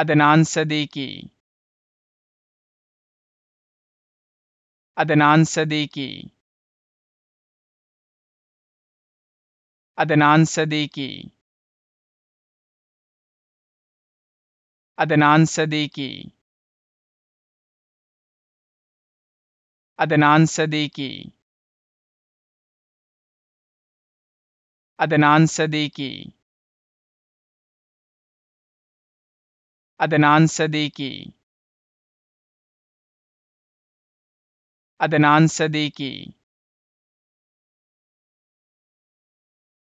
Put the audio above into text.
Adnan Siddiqui Adnan Siddiqui Adnan Siddiqui Adnan Siddiqui Adnan Siddiqui Adnan Siddiqui Adnan Siddiqui Adnan Siddiqui